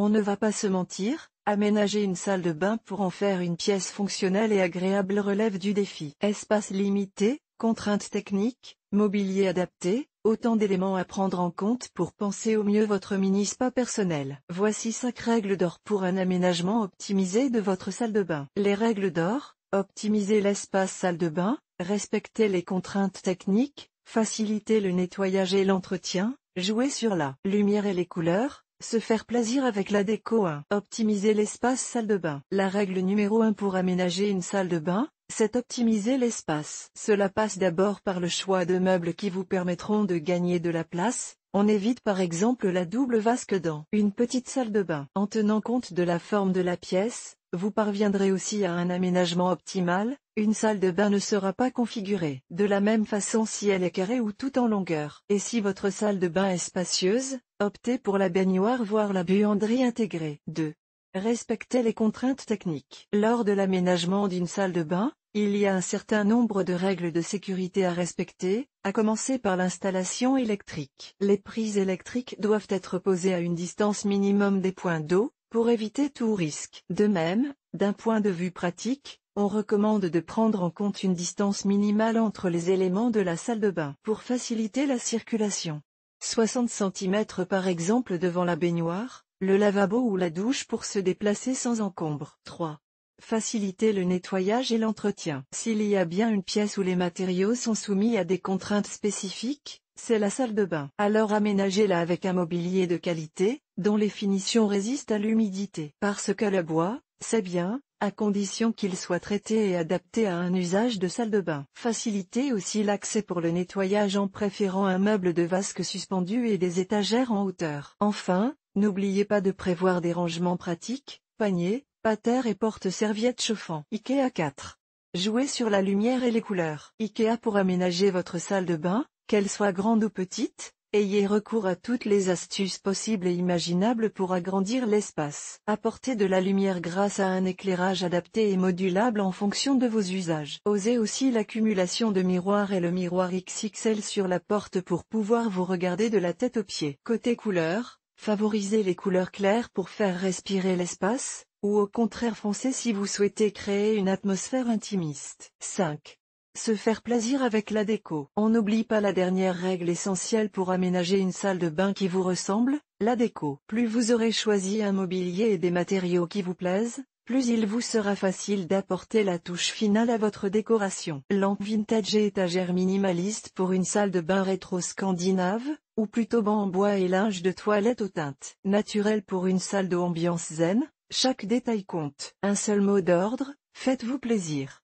On ne va pas se mentir, aménager une salle de bain pour en faire une pièce fonctionnelle et agréable relève du défi. Espace limité, contraintes techniques, mobilier adapté, autant d'éléments à prendre en compte pour penser au mieux votre mini-spa personnel. Voici 5 règles d'or pour un aménagement optimisé de votre salle de bain. Les règles d'or, optimiser l'espace salle de bain, respecter les contraintes techniques, faciliter le nettoyage et l'entretien, jouer sur la lumière et les couleurs, se faire plaisir avec la déco 1. Hein. Optimiser l'espace salle de bain. La règle numéro 1 pour aménager une salle de bain, c'est optimiser l'espace. Cela passe d'abord par le choix de meubles qui vous permettront de gagner de la place, on évite par exemple la double vasque dans une petite salle de bain. En tenant compte de la forme de la pièce, vous parviendrez aussi à un aménagement optimal, une salle de bain ne sera pas configurée de la même façon si elle est carrée ou toute en longueur. Et si votre salle de bain est spacieuse, optez pour la baignoire voire la buanderie intégrée. 2. Respectez les contraintes techniques. Lors de l'aménagement d'une salle de bain, il y a un certain nombre de règles de sécurité à respecter, à commencer par l'installation électrique. Les prises électriques doivent être posées à une distance minimum des points d'eau, pour éviter tout risque. De même, d'un point de vue pratique, on recommande de prendre en compte une distance minimale entre les éléments de la salle de bain pour faciliter la circulation. 60 cm par exemple devant la baignoire, le lavabo ou la douche pour se déplacer sans encombre. 3 faciliter le nettoyage et l'entretien. S'il y a bien une pièce où les matériaux sont soumis à des contraintes spécifiques, c'est la salle de bain. Alors aménagez-la avec un mobilier de qualité, dont les finitions résistent à l'humidité. Parce que le bois, c'est bien, à condition qu'il soit traité et adapté à un usage de salle de bain. Facilitez aussi l'accès pour le nettoyage en préférant un meuble de vasque suspendu et des étagères en hauteur. Enfin, n'oubliez pas de prévoir des rangements pratiques, paniers, Pater et porte-serviette chauffant. IKEA 4. Jouez sur la lumière et les couleurs. IKEA pour aménager votre salle de bain, qu'elle soit grande ou petite, ayez recours à toutes les astuces possibles et imaginables pour agrandir l'espace. Apportez de la lumière grâce à un éclairage adapté et modulable en fonction de vos usages. Osez aussi l'accumulation de miroirs et le miroir XXL sur la porte pour pouvoir vous regarder de la tête aux pieds. Côté couleur, favoriser les couleurs claires pour faire respirer l'espace, ou au contraire foncer si vous souhaitez créer une atmosphère intimiste. 5. Se faire plaisir avec la déco. On n'oublie pas la dernière règle essentielle pour aménager une salle de bain qui vous ressemble, la déco. Plus vous aurez choisi un mobilier et des matériaux qui vous plaisent, plus il vous sera facile d'apporter la touche finale à votre décoration. Lampe vintage et étagère minimaliste pour une salle de bain rétro-scandinave, ou plutôt banc en bois et linge de toilette aux teintes. Naturel pour une salle d'ambiance zen, chaque détail compte. Un seul mot d'ordre, faites-vous plaisir.